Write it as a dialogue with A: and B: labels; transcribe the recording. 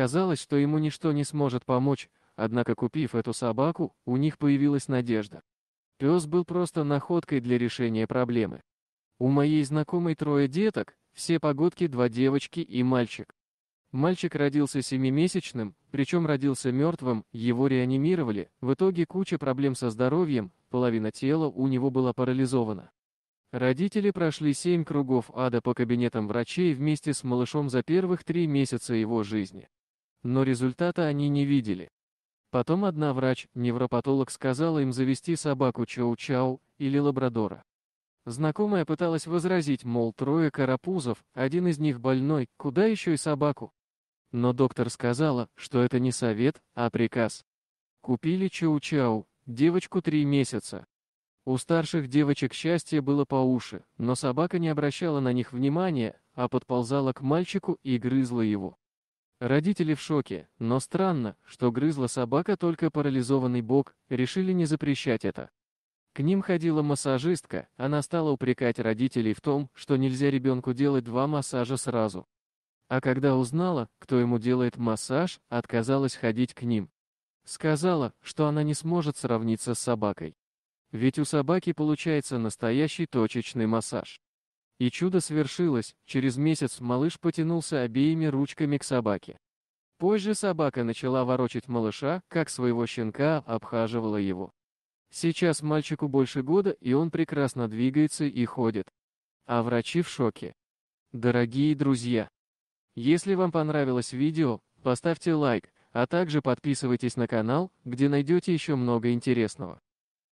A: Казалось, что ему ничто не сможет помочь, однако купив эту собаку, у них появилась надежда. Пес был просто находкой для решения проблемы. У моей знакомой трое деток, все погодки два девочки и мальчик. Мальчик родился семимесячным, причем родился мертвым, его реанимировали, в итоге куча проблем со здоровьем, половина тела у него была парализована. Родители прошли семь кругов ада по кабинетам врачей вместе с малышом за первых три месяца его жизни но результата они не видели. Потом одна врач-невропатолог сказала им завести собаку Чоу-Чау или лабрадора. Знакомая пыталась возразить, мол, трое карапузов, один из них больной, куда еще и собаку. Но доктор сказала, что это не совет, а приказ. Купили Чоу-Чау, девочку три месяца. У старших девочек счастье было по уши, но собака не обращала на них внимания, а подползала к мальчику и грызла его. Родители в шоке, но странно, что грызла собака только парализованный бок, решили не запрещать это. К ним ходила массажистка, она стала упрекать родителей в том, что нельзя ребенку делать два массажа сразу. А когда узнала, кто ему делает массаж, отказалась ходить к ним. Сказала, что она не сможет сравниться с собакой. Ведь у собаки получается настоящий точечный массаж. И чудо свершилось, через месяц малыш потянулся обеими ручками к собаке. Позже собака начала ворочать малыша, как своего щенка, обхаживала его. Сейчас мальчику больше года, и он прекрасно двигается и ходит. А врачи в шоке. Дорогие друзья! Если вам понравилось видео, поставьте лайк, а также подписывайтесь на канал, где найдете еще много интересного.